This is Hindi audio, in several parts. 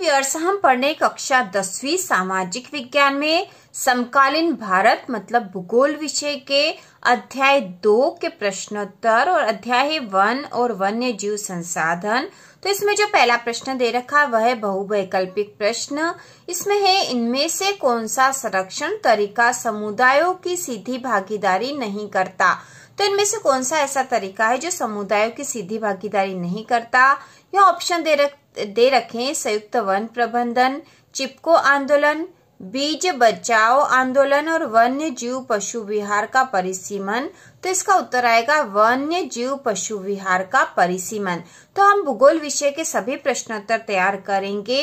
व्यर्स हम पढ़ने कक्षा दसवीं सामाजिक विज्ञान में समकालीन भारत मतलब भूगोल विषय के अध्याय दो के प्रश्नोत्तर और अध्याय वन और वन्य जीव संसाधन तो इसमें जो पहला प्रश्न दे रखा है वह बहुवैकल्पिक प्रश्न इसमें है इनमें से कौन सा संरक्षण तरीका समुदायों की सीधी भागीदारी नहीं करता तो इनमें से कौन सा ऐसा तरीका है जो समुदायों की सीधी भागीदारी नहीं करता यह ऑप्शन दे रख दे रखें संयुक्त वन प्रबंधन चिपको आंदोलन बीज बचाओ आंदोलन और वन्य जीव पशु विहार का परिसीमन तो इसका उत्तर आएगा वन्य जीव पशु विहार का परिसीमन तो हम भूगोल विषय के सभी प्रश्नोत्तर तैयार करेंगे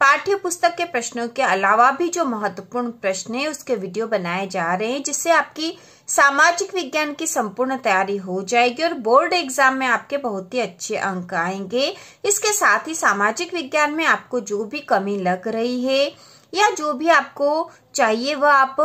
पाठ्य पुस्तक के प्रश्नों के अलावा भी जो महत्वपूर्ण प्रश्न है उसके वीडियो बनाए जा रहे हैं जिससे आपकी सामाजिक विज्ञान की संपूर्ण तैयारी हो जाएगी और बोर्ड एग्जाम में आपके बहुत ही अच्छे अंक आएंगे इसके साथ ही सामाजिक विज्ञान में आपको जो भी कमी लग रही है या जो भी आपको चाहिए वह आप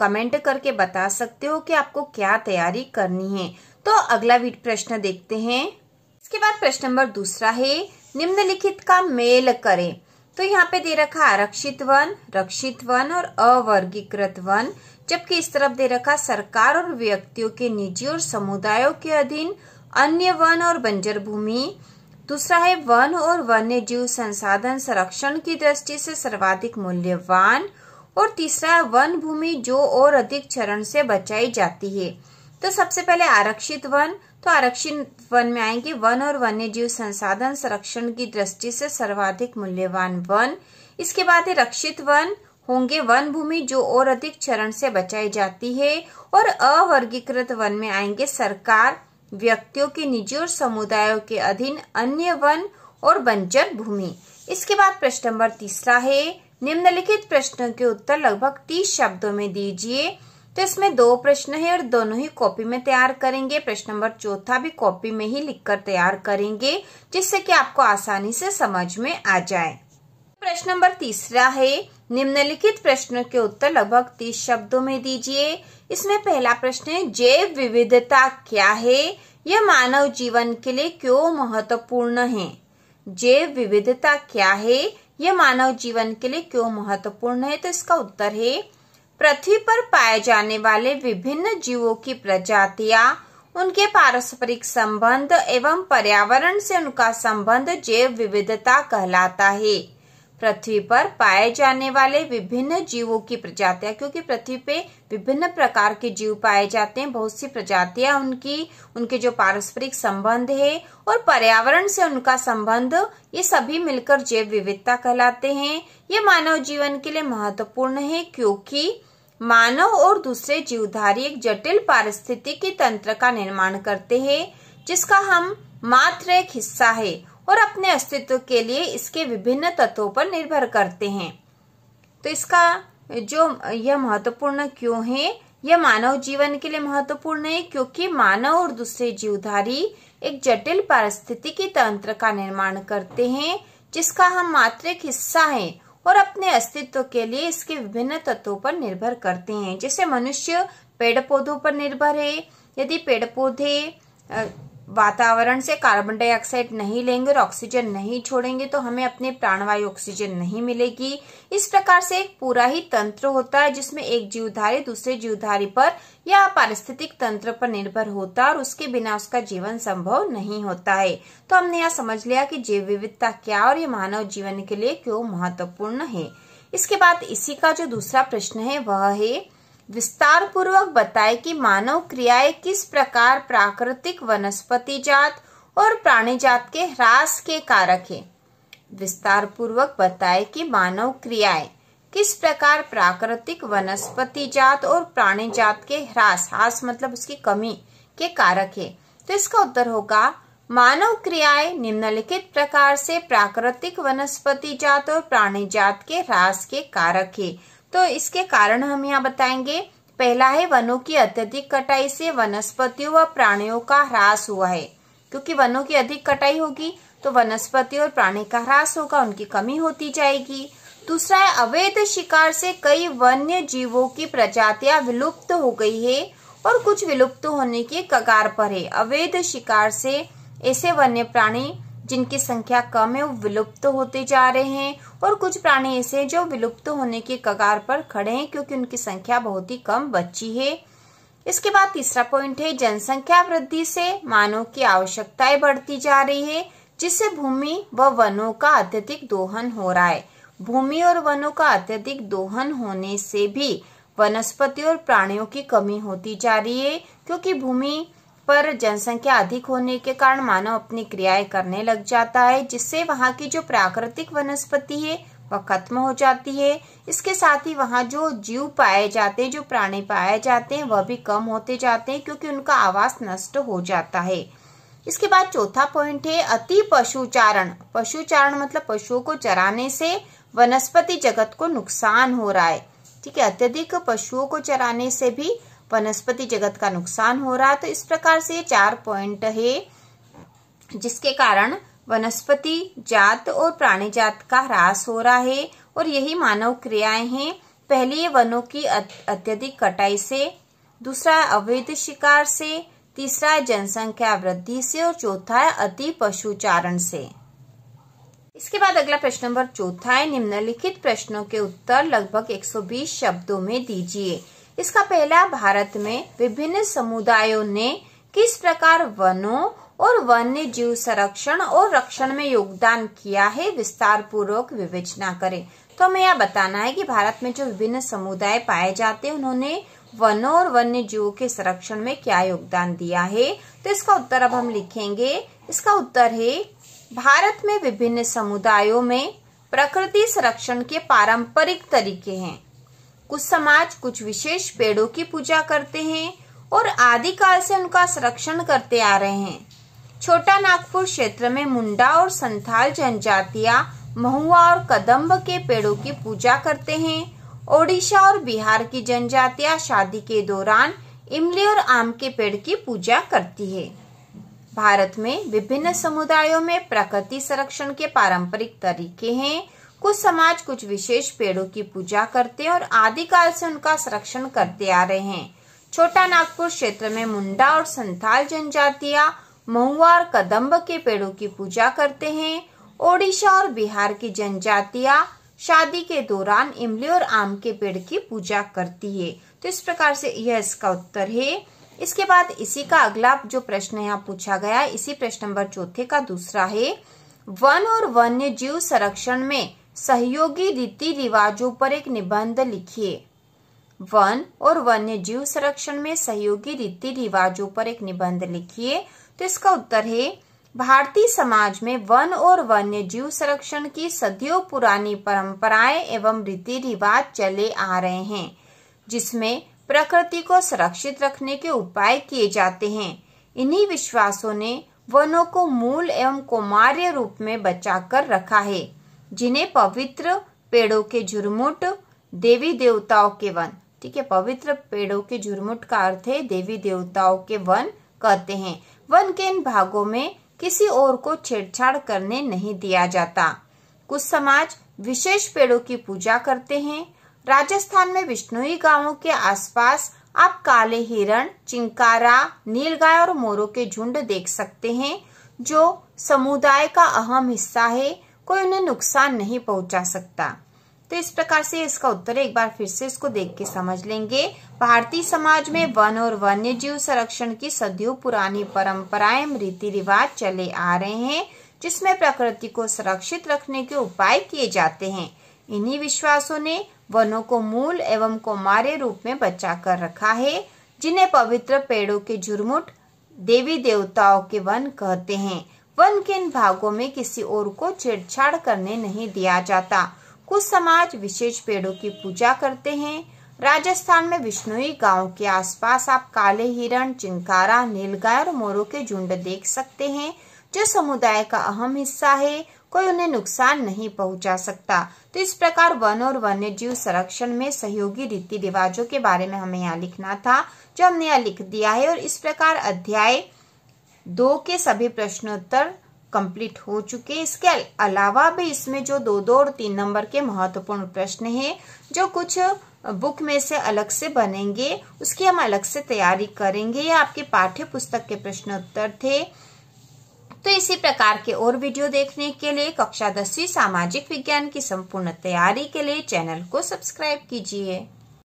कमेंट करके बता सकते हो कि आपको क्या तैयारी करनी है तो अगला प्रश्न देखते हैं इसके बाद प्रश्न नंबर दूसरा है निम्नलिखित का मेल करें तो यहाँ पे दे रखा आरक्षित वन रक्षित वन और अवर्गीकृत वन जबकि इस तरफ दे रखा सरकार और व्यक्तियों के निजी और समुदायों के अधीन अन्य वन और बंजर भूमि दूसरा है वन और वन्य जीव संसाधन संरक्षण की दृष्टि से सर्वाधिक मूल्यवान और तीसरा वन भूमि जो और अधिक चरण से बचाई जाती है तो सबसे पहले आरक्षित वन तो आरक्षित वन में आएंगे वन और वन्य जीव संसाधन संरक्षण की दृष्टि से सर्वाधिक मूल्यवान वन इसके बाद है रक्षित वन होंगे वन भूमि जो और अधिक चरण से बचाई जाती है और अवर्गीकृत वन में आएंगे सरकार व्यक्तियों के निजी और समुदायों के अधीन अन्य वन और बंजर भूमि इसके बाद प्रश्न नंबर तीसरा है निम्नलिखित प्रश्नों के उत्तर लगभग तीस शब्दों में दीजिए तो इसमें दो प्रश्न है और दोनों ही कॉपी में तैयार करेंगे प्रश्न नंबर चौथा भी कॉपी में ही लिखकर तैयार करेंगे जिससे कि आपको आसानी से समझ में आ जाए प्रश्न नंबर तीसरा है निम्नलिखित प्रश्न के उत्तर लगभग तीस शब्दों में दीजिए इसमें पहला प्रश्न है जैव विविधता क्या है यह मानव जीवन के लिए क्यों महत्वपूर्ण है जैव विविधता क्या है यह मानव जीवन के लिए क्यों महत्वपूर्ण है तो इसका उत्तर है पृथ्वी पर पाए जाने वाले विभिन्न जीवों की प्रजातियां उनके पारस्परिक संबंध एवं पर्यावरण से उनका संबंध जैव विविधता कहलाता है पृथ्वी पर पाए जाने वाले विभिन्न जीवों की प्रजातियां क्योंकि पृथ्वी पे विभिन्न प्रकार के जीव पाए जाते हैं बहुत सी प्रजातियां उनकी उनके जो पारस्परिक संबंध है और पर्यावरण से उनका संबंध ये सभी मिलकर जैव विविधता कहलाते हैं ये मानव जीवन के लिए महत्वपूर्ण है क्योंकि मानव और दूसरे जीवधारी एक जटिल पारिस्थितिकी तंत्र का निर्माण करते हैं जिसका हम मात्र एक हिस्सा है और अपने अस्तित्व के लिए इसके विभिन्न तत्वों पर निर्भर करते हैं तो इसका जो यह महत्वपूर्ण क्यों है यह मानव जीवन के लिए महत्वपूर्ण है क्योंकि मानव और दूसरे जीवधारी एक जटिल पारिस्थितिकी तंत्र का निर्माण करते हैं जिसका हम मात्र एक हिस्सा है और अपने अस्तित्व के लिए इसके विभिन्न तत्वों पर निर्भर करते हैं जैसे मनुष्य पेड़ पौधों पर निर्भर है यदि पेड़ पौधे वातावरण से कार्बन डाइऑक्साइड नहीं लेंगे और ऑक्सीजन नहीं छोड़ेंगे तो हमें अपने प्राणवायु ऑक्सीजन नहीं मिलेगी इस प्रकार से एक पूरा ही तंत्र होता है जिसमें एक जीवधारी दूसरे जीवधारी पर या पारिस्थितिक तंत्र पर निर्भर होता है और उसके बिना उसका जीवन संभव नहीं होता है तो हमने यह समझ लिया की जैव विविधता क्या और ये मानव जीवन के लिए क्यों महत्वपूर्ण है इसके बाद इसी का जो दूसरा प्रश्न है वह है विस्तार पूर्वक बताए कि मानव क्रियाएं किस प्रकार प्राकृतिक वनस्पति जात और प्राणी जात के ह्रास के कारक है विस्तार पूर्वक बताए कि मानव क्रियाएं किस प्रकार प्राकृतिक वनस्पति जात और प्राणी जात के ह्रास ह्रास मतलब उसकी कमी के कारक है तो इसका उत्तर होगा मानव क्रियाएं निम्नलिखित प्रकार से प्राकृतिक वनस्पति जात और प्राणी जात के ह्रास के कारक है तो इसके कारण हम यहाँ बताएंगे पहला है वनों की अत्यधिक कटाई से वनस्पतियों व प्राणियों का ह्रास हुआ है क्योंकि वनों की अधिक कटाई होगी तो वनस्पति और प्राणी का ह्रास होगा उनकी कमी होती जाएगी दूसरा है अवैध शिकार से कई वन्य जीवों की प्रजातियां विलुप्त हो गई है और कुछ विलुप्त होने के कगार पर है अवैध शिकार से ऐसे वन्य प्राणी जिनकी संख्या कम है वो विलुप्त होते जा रहे हैं और कुछ प्राणी ऐसे हैं जो विलुप्त होने के कगार पर खड़े हैं क्योंकि उनकी संख्या बहुत ही कम बची है इसके बाद तीसरा पॉइंट है जनसंख्या वृद्धि से मानव की आवश्यकताएं बढ़ती जा रही है जिससे भूमि व वनों का अत्यधिक दोहन हो रहा है भूमि और वनों का अत्यधिक दोहन होने से भी वनस्पति और प्राणियों की कमी होती जा रही है क्योंकि भूमि पर जनसंख्या अधिक होने के कारण मानव अपनी क्रियाएं करने लग जाता है जिससे वहाँ की जो प्राकृतिक वनस्पति है वह खत्म हो जाती है इसके साथ ही वहाँ जो जीव पाए जाते हैं जो प्राणी पाए जाते हैं वह भी कम होते जाते हैं क्योंकि उनका आवास नष्ट हो जाता है इसके बाद चौथा पॉइंट है अति पशुचारण पशुचारण मतलब पशुओं को चराने से वनस्पति जगत को नुकसान हो रहा है ठीक है अत्यधिक पशुओं को चराने से भी वनस्पति जगत का नुकसान हो रहा है तो इस प्रकार से ये चार पॉइंट है जिसके कारण वनस्पति जात और प्राणी जात का ह्रास हो रहा है और यही मानव क्रियाएं हैं पहली वनों की अत्यधिक कटाई से दूसरा अवैध शिकार से तीसरा है जनसंख्या वृद्धि से और चौथा है अति पशुचारण से इसके बाद अगला प्रश्न नंबर चौथा है निम्नलिखित प्रश्नों के उत्तर लगभग 120 शब्दों में दीजिए इसका पहला भारत में विभिन्न समुदायों ने किस प्रकार वनों और वन्य जीव संरक्षण और रक्षण में योगदान किया है विस्तार पूर्वक विवेचना करें तो हमें यह बताना है कि भारत में जो विभिन्न समुदाय पाए जाते हैं उन्होंने वनों और वन्य जीवों के संरक्षण में क्या योगदान दिया है तो इसका उत्तर अब हम लिखेंगे इसका उत्तर है भारत में विभिन्न समुदायों में प्रकृति संरक्षण के पारंपरिक तरीके हैं कुछ समाज कुछ विशेष पेड़ों की पूजा करते हैं और आदिकाल से उनका संरक्षण करते आ रहे हैं छोटा नागपुर क्षेत्र में मुंडा और संथाल जनजातिया महुआ और कदम्ब के पेड़ों की पूजा करते हैं ओडिशा और बिहार की जनजातिया शादी के दौरान इमली और आम के पेड़ की पूजा करती है भारत में विभिन्न समुदायों में प्रकृति संरक्षण के पारंपरिक तरीके हैं कुछ समाज कुछ विशेष पेड़ों की पूजा करते और आदिकाल से उनका संरक्षण करते आ रहे हैं छोटा नागपुर क्षेत्र में मुंडा और संथाल जनजातिया महुआ और कदम्ब के पेड़ों की पूजा करते हैं ओडिशा और बिहार की जनजातिया शादी के दौरान इमली और आम के पेड़ की पूजा करती है तो इस प्रकार से यह इसका उत्तर है इसके बाद इसी का अगला जो प्रश्न यहाँ पूछा गया इसी प्रश्न नंबर चौथे का दूसरा है वन और वन्य जीव संरक्षण में सहयोगी रीति रिवाजों पर एक निबंध लिखिए वन और वन्य जीव संरक्षण में सहयोगी रीति रिवाजों पर एक निबंध लिखिए तो इसका उत्तर है भारतीय समाज में वन और वन्य जीव संरक्षण की सदियों पुरानी परंपराएं एवं रीति रिवाज चले आ रहे हैं जिसमें प्रकृति को सुरक्षित रखने के उपाय किए जाते हैं इन्हीं विश्वासों ने वनों को मूल एवं कुमार्य रूप में बचाकर रखा है जिन्हें पवित्र पेड़ों के झुरमुट देवी देवताओं के वन ठीक है पवित्र पेड़ों के झुरमुट का अर्थ है देवी देवताओं के वन कहते हैं वन के इन भागों में किसी और को छेड़छाड़ करने नहीं दिया जाता कुछ समाज विशेष पेड़ों की पूजा करते हैं राजस्थान में विष्णुई गांवों के आसपास आप काले हिरण चिंकारा नीलगाय और मोरों के झुंड देख सकते हैं जो समुदाय का अहम हिस्सा है कोई उन्हें नुकसान नहीं पहुंचा सकता तो इस प्रकार से इसका उत्तर एक बार फिर से इसको देख के समझ लेंगे भारतीय समाज में वन और वन्य जीव संरक्षण की सदियों पुरानी परंपराएं रीति रिवाज चले आ रहे हैं जिसमें प्रकृति को सुरक्षित रखने के उपाय किए जाते हैं इन्हीं विश्वासों ने वनों को मूल एवं कुमारे रूप में बचा कर रखा है जिन्हें पवित्र पेड़ों के झुरमुट देवी देवताओं के वन कहते हैं वन के इन भागों में किसी और को छेड़छाड़ करने नहीं दिया जाता कुछ समाज विशेष पेड़ों की पूजा करते हैं राजस्थान में विष्णुई गांव के आसपास आप काले हिरण चिंकारा नीलगाय और मोरों के झुंड देख सकते हैं जो समुदाय का अहम हिस्सा है कोई उन्हें नुकसान नहीं पहुंचा सकता तो इस प्रकार वन और वन्य जीव संरक्षण में सहयोगी रीति रिवाजों के बारे में हमें यहाँ लिखना था जो हमने यहाँ लिख दिया है और इस प्रकार अध्याय दो के सभी प्रश्नोत्तर कंप्लीट हो चुके इसके अलावा भी इसमें जो दो दो और तीन नंबर के महत्वपूर्ण प्रश्न हैं जो कुछ बुक में से अलग से बनेंगे उसकी हम अलग से तैयारी करेंगे ये आपके पाठ्य पुस्तक के प्रश्नोत्तर थे तो इसी प्रकार के और वीडियो देखने के लिए कक्षा दसवीं सामाजिक विज्ञान की संपूर्ण तैयारी के लिए चैनल को सब्सक्राइब कीजिए